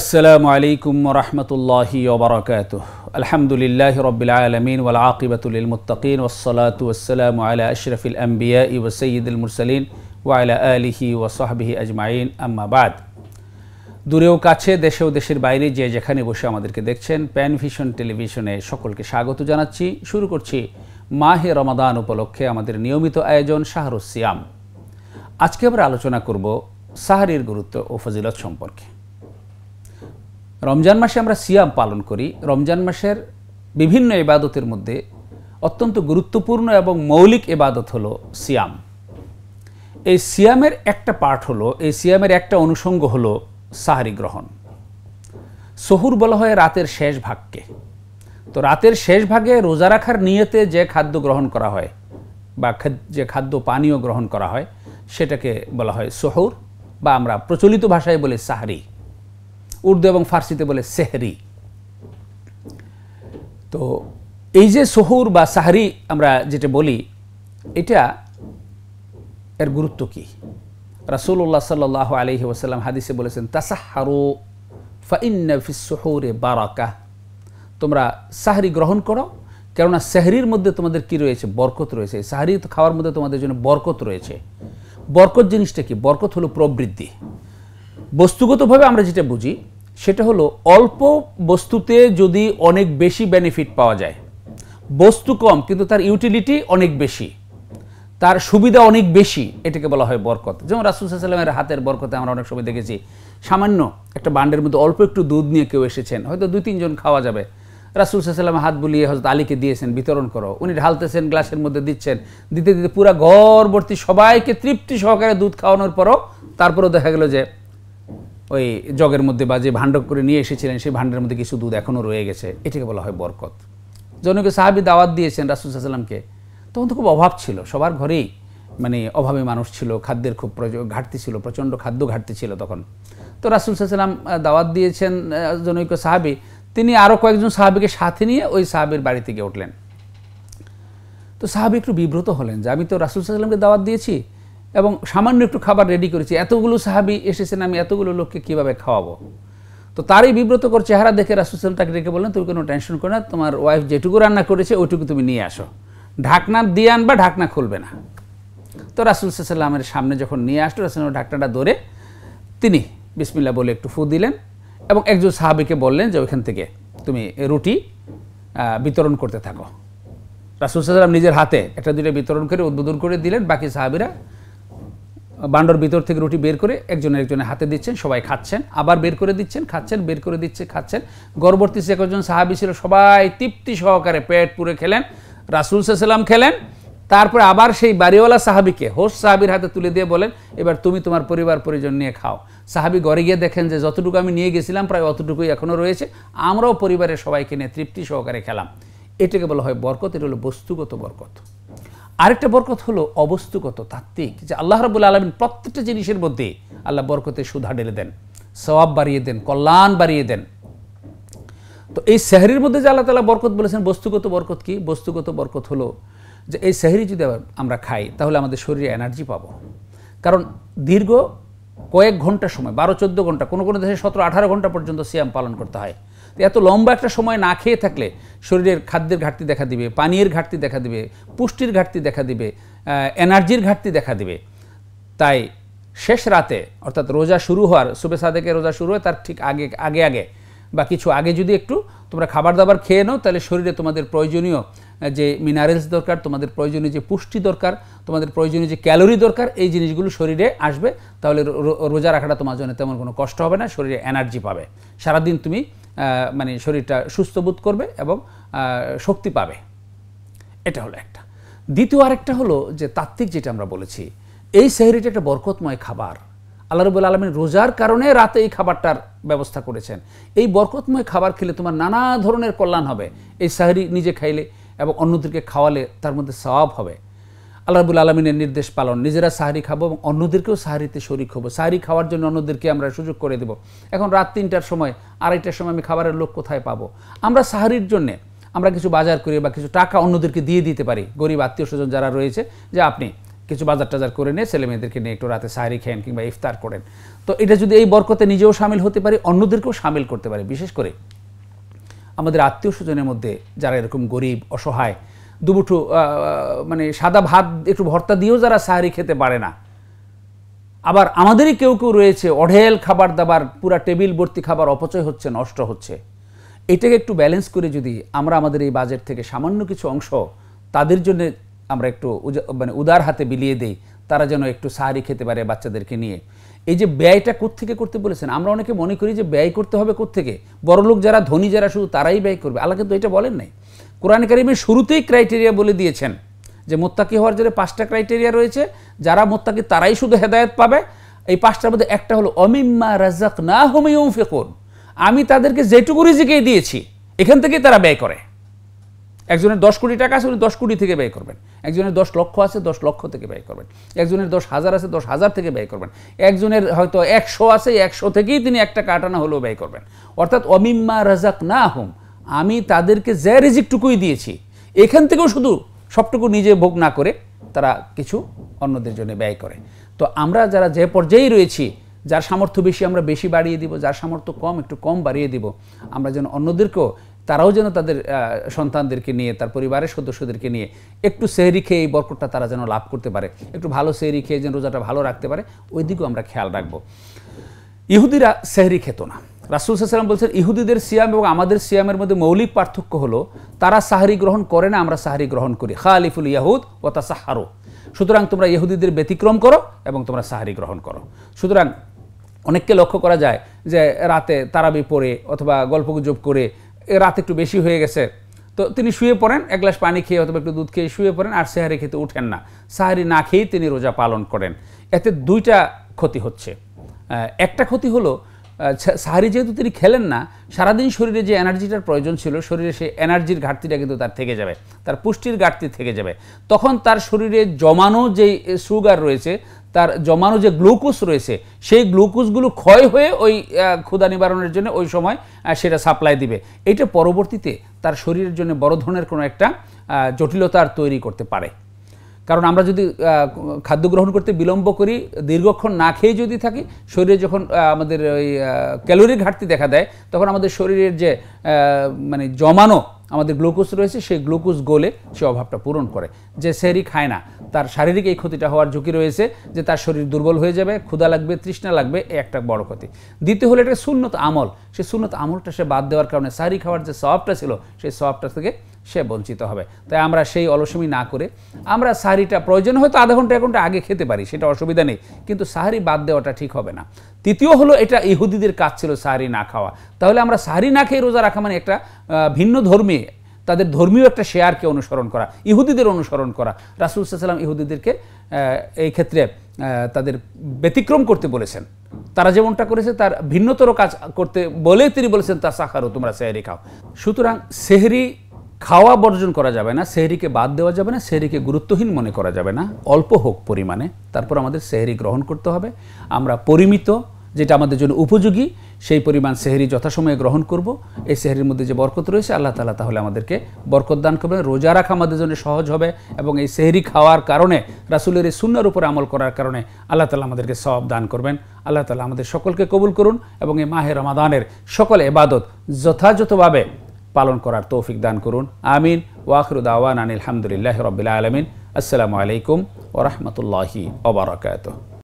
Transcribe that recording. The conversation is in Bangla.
আসসালামু আলাইকুম রহমতুল্লাহি ওবরাকাত আলহামদুলিল্লাহ রবিল আলমিন ওয়াল আকিবতুল মুতাকিন ওসলাত ওসালাম আলা আশরফিল আম্বিয়া ও সঈদুল মুরসলিন ওয়ালা আলিহি ওয়াসাহবিহি আজমাইন আম্মাবাদ দূরেও কাছে দেশে ও দেশের বাইরে যে যেখানে বসে আমাদেরকে দেখছেন প্যানভিশন টেলিভিশনে সকলকে স্বাগত জানাচ্ছি শুরু করছি মাহে রমাদান উপলক্ষে আমাদের নিয়মিত আয়োজন শাহরুস সিয়াম আজকে আমরা আলোচনা করব সাহারির গুরুত্ব ও ফজিলত সম্পর্কে রমজান মাসে আমরা সিয়াম পালন করি রমজান মাসের বিভিন্ন এবাদতের মধ্যে অত্যন্ত গুরুত্বপূর্ণ এবং মৌলিক এবাদত হলো সিয়াম এই সিয়ামের একটা পার্ট হলো এই সিয়ামের একটা অনুষঙ্গ হলো সাহারি গ্রহণ সহুর বলা হয় রাতের শেষ ভাগকে তো রাতের শেষ ভাগে রোজা রাখার নিয়েতে যে খাদ্য গ্রহণ করা হয় বা যে খাদ্য পানীয় গ্রহণ করা হয় সেটাকে বলা হয় সহুর বা আমরা প্রচলিত ভাষায় বলি সাহারি উর্দু এবং ফার্সিতে বলে সেহরি তো এই যে সহুর বা সাহরি আমরা যেটা বলি এটা এর গুরুত্ব কি রাসুল্লাহ সাল আলহি ওসাল্লাম হাদিসে বলেছেন তাসাহারু ফাইন্নফিসহরে বারাকা তোমরা সাহরি গ্রহণ করো কেননা সাহরির মধ্যে তোমাদের কি রয়েছে বরকত রয়েছে সাহরি খাওয়ার মধ্যে তোমাদের জন্য বরকত রয়েছে বরকত জিনিসটা কি বরকত হলো প্রবৃদ্ধি বস্তুগতভাবে আমরা যেটা বুঝি সেটা হলো অল্প বস্তুতে যদি অনেক বেশি বেনিফিট পাওয়া যায় বস্তু কম কিন্তু তার ইউটিলিটি অনেক বেশি তার সুবিধা অনেক বেশি এটাকে বলা হয় বরকত যেমন রাসুলসাল্লামের হাতের বরকতে আমরা অনেক সময় দেখেছি সামান্য একটা বান্ডের মধ্যে অল্প একটু দুধ নিয়ে কেউ এসেছেন হয়তো দুই তিনজন খাওয়া যাবে রাসুল সাল্লাম হাত বুলিয়ে হজরত আলীকে দিয়েছেন বিতরণ করো উনি ঢালতেছেন গ্লাসের মধ্যে দিচ্ছেন দিতে দিতে পুরা ঘরবর্তী সবাইকে তৃপ্তি সহকারে দুধ খাওয়ানোর পরও তারপরেও দেখা গেল যে ওই জগের মধ্যে বা যে ভাণ্ড করে নিয়ে এসেছিলেন সেই ভাণ্ডের মধ্যে কিছু দুধ এখনও রয়ে গেছে এটাকে বলা হয় বরকত জনকে সাহাবি দাওয়াত দিয়েছেন রাসুল সাল্লামকে তখন তো খুব অভাব ছিল সবার ঘরেই মানে অভাবে মানুষ ছিল খাদ্যের খুব প্রয়োজন ঘাটতি ছিল প্রচণ্ড খাদ্য ঘাটতি ছিল তখন তো রাসুল সাল্লাম দাওয়াত দিয়েছেন জনৈক সাহাবি তিনি আরও কয়েকজন সাহাবিকে সাথে নিয়ে ওই সাহাবির বাড়ি থেকে উঠলেন তো সাহাবি একটু বিব্রত হলেন যে আমি তো রাসুল সাল্লামকে দাওয়াত দিয়েছি এবং সামান্য একটু খাবার রেডি করেছি এতগুলো সাহাবি এসেছেন আমি এতগুলো লোককে কীভাবে খাওয়াবো তো তারই বিব্রতকর চেহারা দেখে রাসুসাল তাকে ডেকে বললেন তুমি কোনো টেনশন করো না তোমার ওয়াইফ যেটুকু রান্না করেছে ওইটুকু তুমি নিয়ে আসো ঢাকনা দিয়ে আনবা ঢাকনা খুলবে না তো রাসুল সাল্লামের সামনে যখন নিয়ে আসলো রাসুল ঢাকনাটা ধরে তিনি বিসমিল্লা বলে একটু ফু দিলেন এবং একজন সাহাবিকে বললেন যে ওইখান থেকে তুমি রুটি বিতরণ করতে থাকো রাসুল সাল্লাম নিজের হাতে একটা দুটো বিতরণ করে উদ্বোধন করে দিলেন বাকি সাহাবিরা বান্ডর ভিতর থেকে রুটি বের করে একজনের একজনের হাতে দিচ্ছেন সবাই খাচ্ছেন আবার বের করে দিচ্ছেন খাচ্ছেন বের করে দিচ্ছে খাচ্ছেন গর্বর্তী সে একজন সাহাবি ছিল সবাই তৃপ্তি সহকারে পেট পুরে খেলেন রাসুল সাল্লাম খেলেন তারপরে আবার সেই বাড়িওয়ালা সাহাবিকে হোস সাহাবির হাতে তুলে দিয়ে বলেন এবার তুমি তোমার পরিবার পরিজন নিয়ে খাও সাহাবি গড়ে গিয়ে দেখেন যে যতটুকু আমি নিয়ে গেছিলাম প্রায় অতটুকুই এখনও রয়েছে আমরাও পরিবারের সবাইকে নিয়ে তৃপ্তি সহকারে খেলাম এটাকে বলা হয় বরকত এটা হলো বস্তুগত বরকত আরেকটা বরকত হলো অবস্তুগত তাত্ত্বিক যে আল্লাহ রবুল আলমিন প্রত্যেকটা জিনিসের মধ্যে আল্লাহ বরকতে সুধা ঢেলে দেন সওয়াব বাড়িয়ে দেন কল্যাণ বাড়িয়ে দেন তো এই সেহরির মধ্যে যে আল্লাহ তালা বরকত বলেছেন বস্তুগত বরকত কি বস্তুগত বরকত হলো যে এই সেহরি যদি আমরা খাই তাহলে আমাদের শরীরে এনার্জি পাব কারণ দীর্ঘ কয়েক ঘন্টা সময় বারো চোদ্দো ঘন্টা কোনো কোনো দেশে সতেরো আঠারো ঘন্টা পর্যন্ত সিয়াম পালন করতে হয় এত লম্বা একটা সময় না খেয়ে থাকলে শরীরের খাদ্যের ঘাটতি দেখা দিবে পানীয়ের ঘাটতি দেখা দিবে পুষ্টির ঘাটতি দেখা দিবে এনার্জির ঘাটতি দেখা দিবে তাই শেষ রাতে অর্থাৎ রোজা শুরু হওয়ার সুবে সাদেকে রোজা শুরু হয় তার ঠিক আগে আগে আগে বা কিছু আগে যদি একটু তোমরা খাবার দাবার খেয়ে নাও তাহলে শরীরে তোমাদের প্রয়োজনীয় যে মিনারেলস দরকার তোমাদের প্রয়োজনীয় যে পুষ্টি দরকার তোমাদের প্রয়োজনীয় যে ক্যালোরি দরকার এই জিনিসগুলো শরীরে আসবে তাহলে রোজা রাখাটা তোমার জন্য তেমন কোনো কষ্ট হবে না শরীরে এনার্জি পাবে সারাদিন তুমি মানে শরীরটা সুস্থ বোধ করবে এবং শক্তি পাবে এটা হলো একটা দ্বিতীয় আরেকটা হলো যে তাত্ত্বিক যেটা আমরা বলেছি এই সেহরিটা একটা বরকতময় খাবার আল্লাহ রবুল্লা আলমিন রোজার কারণে রাতে এই খাবারটার ব্যবস্থা করেছেন এই বরকতময় খাবার খেলে তোমার নানা ধরনের কল্যাণ হবে এই সাহরি নিজে খাইলে এবং অন্যদেরকে খাওয়ালে তার মধ্যে সওয়াব হবে আল্লাহ রাবুল আলমিনের নির্দেশ পালন নিজেরা সাহারি খাবো এবং অন্যদেরকেও সাহারিতে শরিক হবো সাহারি খাওয়ার জন্য অন্যদেরকে আমরা সুযোগ করে দেব এখন রাত তিনটার সময় আড়াইটার সময় আমি খাবারের লোক কোথায় পাবো আমরা সাহারির জন্যে আমরা কিছু বাজার করে বা কিছু টাকা অন্যদেরকে দিয়ে দিতে পারি গরিব আত্মীয় স্বজন যারা রয়েছে যে আপনি কিছু বাজার টাজার করে নিয়ে ছেলে মেয়েদেরকে নিয়ে একটু রাতে সাহারি খেন কিংবা ইফতার করেন তো এটা যদি এই বরকতে নিজেও সামিল হতে পারি অন্যদেরকেও সামিল করতে পারি বিশেষ করে আমাদের আত্মীয় স্বজনের মধ্যে যারা এরকম গরিব অসহায় দুমুঠো মানে সাদা ভাত একটু ভর্তা দিয়েও যারা সাহারি খেতে পারে না আবার আমাদেরই কেউ কেউ রয়েছে অঢেল খাবার দাবার পুরা টেবিল ভর্তি খাবার অপচয় হচ্ছে নষ্ট হচ্ছে এটাকে একটু ব্যালেন্স করে যদি আমরা আমাদের এই বাজেট থেকে সামান্য কিছু অংশ তাদের জন্য আমরা একটু মানে উদার হাতে বিলিয়ে দেই তারা যেন একটু সাহারি খেতে পারে বাচ্চাদেরকে নিয়ে এই যে ব্যয়টা কোত্থেকে করতে বলেছেন আমরা অনেকে মনে করি যে ব্যয় করতে হবে কোত্থেকে বড়লোক যারা ধনী যারা শুধু তারাই ব্যয় করবে আল্লাহ কিন্তু এটা বলেন নাই কোরআন করিমে শুরুতেই ক্রাইটেরিয়া বলে দিয়েছেন যে মোত্তাকি হওয়ার জন্য পাঁচটা ক্রাইটেরিয়া রয়েছে যারা মোত্তাকি তারাই শুধু হেদায়ত পাবে এই পাঁচটার মধ্যে একটা হলো অমিম্মা রাজাক না হোমিউম ফেকুন আমি তাদেরকে যেটুকু রিজিকেই দিয়েছি এখান থেকেই তারা ব্যয় করে একজনের দশ কোটি টাকা আছে উনি দশ কোটি থেকে ব্যয় করবেন একজনের দশ লক্ষ আছে দশ লক্ষ থেকে ব্যয় করবেন একজনের দশ হাজার আছে দশ হাজার থেকে ব্যয় করবেন একজনের হয়তো একশো আছে একশো থেকেই তিনি একটা কাটানা হলেও ব্যয় করবেন অর্থাৎ অমিম্মা রাজাক না হোম আমি তাদেরকে জ্যা রিজিকটুকুই দিয়েছি এখান থেকেও শুধু সবটুকু নিজে ভোগ না করে তারা কিছু অন্যদের জন্য ব্যয় করে তো আমরা যারা যে পর্যায়েই রয়েছি যার সামর্থ্য বেশি আমরা বেশি বাড়িয়ে দিব যার সামর্থ্য কম একটু কম বাড়িয়ে দিব আমরা যেন অন্যদেরকেও তারাও যেন তাদের সন্তানদেরকে নিয়ে তার পরিবারের সদস্যদেরকে নিয়ে একটু সেহরি খেয়ে এই বরকটটা তারা যেন লাভ করতে পারে একটু ভালো সেহরি খেয়ে যেন রোজাটা ভালো রাখতে পারে ওই দিকেও আমরা খেয়াল রাখবো ইহুদিরা সেহরি খেত না রাসুল সাল্লাম বলছেন ইহুদিদের সিয়াম এবং আমাদের সিয়ামের মধ্যে মৌলিক পার্থক্য হলো তারা সাহারি গ্রহণ করে না আমরা সাহারি গ্রহণ করি আলিফুল ইয়াহুদ ও তা সাহারো সুতরাং তোমরা ইহুদিদের ব্যতিক্রম করো এবং তোমরা সাহারি গ্রহণ করো সুতরাং অনেককে লক্ষ্য করা যায় যে রাতে তারাবি পড়ে অথবা গল্পগুজব করে রাত একটু বেশি হয়ে গেছে তো তিনি শুয়ে পড়েন এক গ্লাস পানি খেয়ে অথবা একটু দুধ খেয়ে শুয়ে পড়েন আর সেহারি খেতে উঠেন না সাহারি না খেয়েই তিনি রোজা পালন করেন এতে দুইটা ক্ষতি হচ্ছে একটা ক্ষতি হলো সাহারি যেহেতু তিনি খেলেন না সারাদিন শরীরে যে এনার্জিটার প্রয়োজন ছিল শরীরে সেই এনার্জির ঘাটতিটা কিন্তু তার থেকে যাবে তার পুষ্টির ঘাটতি থেকে যাবে তখন তার শরীরে জমানো যে সুগার রয়েছে তার জমানো যে গ্লুকোজ রয়েছে সেই গ্লুকোজগুলো ক্ষয় হয়ে ওই ক্ষুদা নিবারণের জন্য ওই সময় সেটা সাপ্লাই দিবে এটা পরবর্তীতে তার শরীরের জন্য বড় ধরনের কোনো একটা জটিলতার তৈরি করতে পারে কারণ আমরা যদি খাদ্য গ্রহণ করতে বিলম্ব করি দীর্ঘক্ষণ না খেয়ে যদি থাকি শরীরে যখন আমাদের ওই ক্যালোরি ঘাটতি দেখা দেয় তখন আমাদের শরীরের যে মানে জমানো আমাদের গ্লুকোজ রয়েছে সেই গ্লুকোজ গোলে সে অভাবটা পূরণ করে যে সেরি খায় না তার শারীরিক এই ক্ষতিটা হওয়ার ঝুঁকি রয়েছে যে তার শরীর দুর্বল হয়ে যাবে ক্ষুধা লাগবে তৃষ্ণা লাগবে একটা বড় ক্ষতি দ্বিতীয় হলো এটা সুন্নত আমল সে সুন্নত আমলটা সে বাদ দেওয়ার কারণে সারি খাওয়ার যে সবটা ছিল সেই সবটা থেকে সে বঞ্চিত হবে তাই আমরা সেই অলসমি না করে আমরা সাহারিটা প্রয়োজন হয়তো আধা ঘন্টা এক ঘন্টা আগে খেতে পারি সেটা অসুবিধা নেই কিন্তু সাহারি বাদ দেওয়াটা ঠিক হবে না তৃতীয় হলো এটা ইহুদিদের কাজ ছিল সাহারি না খাওয়া তাহলে আমরা সাহারি না খেয়ে রোজা রাখা মানে একটা ভিন্ন ধর্মে তাদের ধর্মীয় একটা শেয়ারকে অনুসরণ করা ইহুদিদের অনুসরণ করা রাসুল সাল্লাম ইহুদিদেরকে এই ক্ষেত্রে তাদের ব্যতিক্রম করতে বলেছেন তারা যেমনটা করেছে তার ভিন্নতর কাজ করতে বলেই তিনি বলেছেন তা সাখারও তোমরা সেহারি খাও সুতরাং সেহরি খাওয়া বর্জন করা যাবে না সেহরিকে বাদ দেওয়া যাবে না সেহরিকে গুরুত্বহীন মনে করা যাবে না অল্প হোক পরিমাণে তারপর আমাদের সেহরি গ্রহণ করতে হবে আমরা পরিমিত যেটা আমাদের জন্য উপযোগী সেই পরিমাণ সেহরি যথাসময়ে গ্রহণ করব এই সেহরির মধ্যে যে বরকত রয়েছে আল্লাহ তালা তাহলে আমাদেরকে বরকত দান করবে রোজা রাখা আমাদের জন্য সহজ হবে এবং এই সেহরি খাওয়ার কারণে রাসুলের এই সুন্নার উপরে আমল করার কারণে আল্লাহ তালা আমাদেরকে সব দান করবেন আল্লাহ তালা আমাদের সকলকে কবুল করুন এবং এই মাহে রমাদানের সকল এবাদত যথাযথভাবে পালন করার তৌফিক দান করুন আমিন ওয়া আখিরু দাওয়ানা আনিল হামদুলিল্লাহি রাব্বিল আলামিন আসসালামু আলাইকুম ওয়া রাহমাতুল্লাহি ওয়া বারাকাতুহু